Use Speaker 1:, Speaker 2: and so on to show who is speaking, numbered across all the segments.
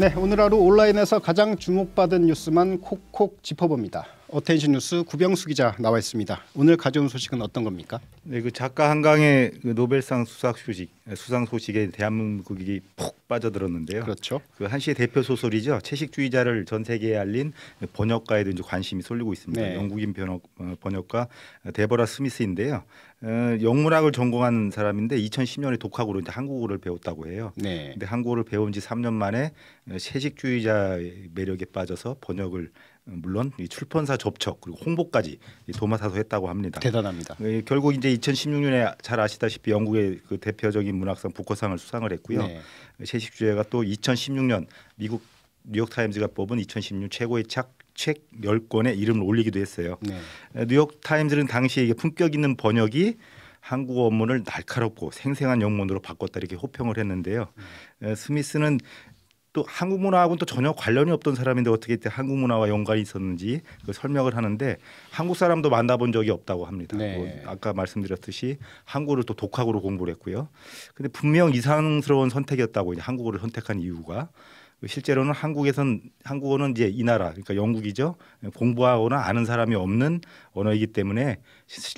Speaker 1: 네, 오늘 하루 온라인에서 가장 주목받은 뉴스만 콕콕 짚어봅니다. 어텐션 뉴스 구병수 기자 나와 있습니다. 오늘 가져온 소식은 어떤 겁니까? 네, 그 작가 한강의 그 노벨상 수상 소식, 수상 소식에 대한민국이 푹 빠져들었는데요. 그렇죠. 그 한시의 대표 소설이죠. 채식주의자를 전 세계에 알린 번역가에도 이제 관심이 쏠리고 있습니다. 네. 영국인 번역, 어, 번역가 데버라 스미스인데요. 어, 영문학을 전공한 사람인데 2010년에 독학으로 이제 한국어를 배웠다고 해요. 네. 근데 한국어를 배운 지 3년 만에 어, 채식주의자 매력에 빠져서 번역을 물론 이 출판사 접촉 그리고 홍보까지 도맡아서 했다고 합니다. 대단합니다. 예, 결국 이제 2016년에 잘 아시다시피 영국의 그 대표적인 문학상 부커상을 수상을 했고요. 네. 채식주의가 또 2016년 미국 뉴욕 타임즈가 뽑은 2016 최고의 착책 10권에 이름을 올리기도 했어요. 네. 예, 뉴욕 타임즈는 당시에 이게 품격 있는 번역이 한국 원문을 날카롭고 생생한 영문으로 바꿨다 이렇게 호평을 했는데요. 음. 스미스는 또 한국 문화하고는 또 전혀 관련이 없던 사람인데 어떻게 이때 한국 문화와 연관이 있었는지 그 설명을 하는데 한국 사람도 만나본 적이 없다고 합니다. 네. 뭐 아까 말씀드렸듯이 한국어를 또 독학으로 공부를 했고요. 근데 분명 이상스러운 선택이었다고 이제 한국어를 선택한 이유가 실제로는 한국에선 한국어는 이제 이 나라 그러니까 영국이죠 공부하거나 아는 사람이 없는 언어이기 때문에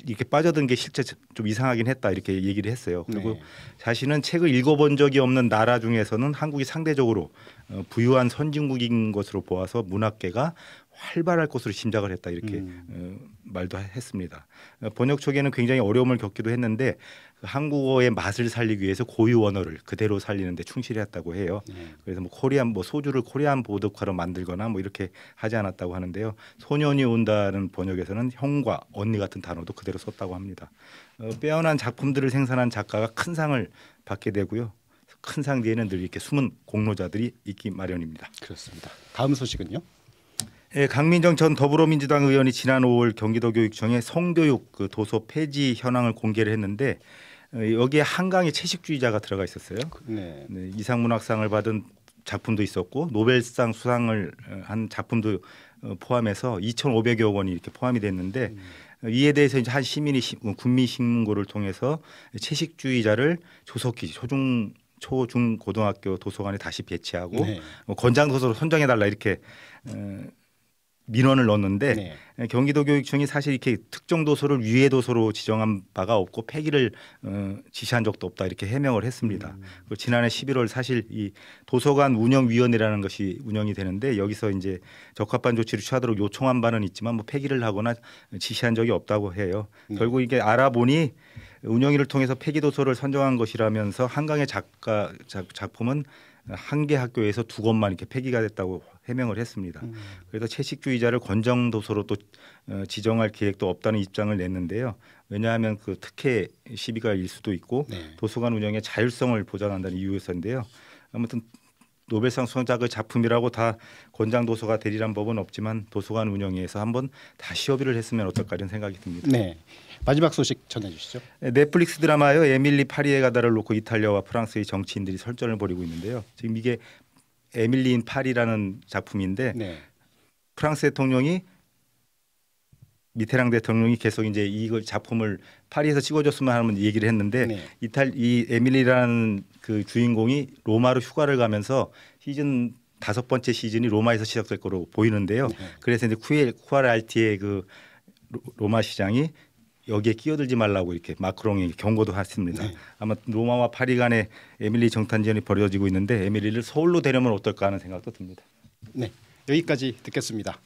Speaker 1: 이렇게 빠져든 게 실제 좀 이상하긴 했다 이렇게 얘기를 했어요 그리고 네. 자신은 책을 읽어본 적이 없는 나라 중에서는 한국이 상대적으로 어, 부유한 선진국인 것으로 보아서 문학계가 활발할 것으로 짐작을 했다 이렇게 음. 어, 말도 했습니다. 어, 번역 초기에는 굉장히 어려움을 겪기도 했는데 그 한국어의 맛을 살리기 위해서 고유 언어를 그대로 살리는데 충실했다고 해요. 음. 그래서 뭐 코리안 뭐 소주를 코리안 보드카로 만들거나 뭐 이렇게 하지 않았다고 하는데요. 소년이 온다는 번역에서는 형과 언니 같은 단어도 그대로 썼다고 합니다. 어, 빼어난 작품들을 생산한 작가가 큰 상을 받게 되고요. 큰 상 뒤에는 늘 이렇게 숨은 공로자들이 있기 마련입니다. 그렇습니다. 다음 소식은요? 예, 강민정 전 더불어민주당 의원이 지난 5월 경기도 교육청에 성교육 그 도서 폐지 현황을 공개를 했는데 어, 여기에 한강의 채식주의자가 들어가 있었어요. 그, 네. 네, 이상문학상을 받은 작품도 있었고 노벨상 수상을 어, 한 작품도 어, 포함해서 2,500여 원이 이렇게 포함이 됐는데 음. 이에 대해서 이제 한 시민이 뭐 군민 신고를 통해서 채식주의자를 조속히 초중 초중고등학교 도서관에 다시 배치하고 네. 뭐 권장 도서로 선정해 달라 이렇게 민원을 넣었는데 네. 경기도 교육청이 사실 이렇게 특정 도서를 유해 도서로 지정한 바가 없고 폐기를 어, 지시한 적도 없다 이렇게 해명을 했습니다. 음. 그리고 지난해 11월 사실 이 도서관 운영위원회라는 것이 운영이 되는데 여기서 이제 적합한 조치를 취하도록 요청한 바는 있지만 뭐 폐기를 하거나 지시한 적이 없다고 해요. 네. 결국 이게 알아보니 운영위를 통해서 폐기 도서를 선정한 것이라면서 한강의 작가 작, 작품은 한개 학교에서 두권만 이렇게 폐기가 됐다고 해명을 했습니다. 음. 그래서 채식주의자를 권장 도서로 또 어, 지정할 계획도 없다는 입장을 냈는데요. 왜냐하면 그 특혜 시비가일 수도 있고 네. 도서관 운영의 자율성을 보장한다는 이유에서인데요. 아무튼 노벨상 수상작의 그 작품이라고 다 권장 도서가 되리란 법은 없지만 도서관 운영위에서 한번 다시 협의를 했으면 어떨까 이런 생각이 듭니다. 네. 마지막 소식 전해 주시죠. 넷플릭스 드라마요 에밀리 파리에 가다를 놓고 이탈리아와 프랑스의 정치인들이 설전을 벌이고 있는데요. 지금 이게 에밀리인 파리라는 작품인데 네. 프랑스 대통령이 미테랑 대통령이 계속 이제 이 작품을 파리에서 찍어줬으면 하는 얘기를 했는데 네. 이탈 이 에밀리라는 그 주인공이 로마로 휴가를 가면서 시즌 다섯 번째 시즌이 로마에서 시작될 거로 보이는데요. 네. 그래서 이제 쿠엘 쿠아랄티의 그 로마 시장이 여기에 끼어들지 말라고 이렇게 마크롱이 경고도 했습니다. 네. 아마 로마와 파리 간의 에밀리 정탄전이 벌어지고 있는데 에밀리를 서울로 데려면 어떨까 하는 생각도 듭니다. 네, 여기까지 듣겠습니다.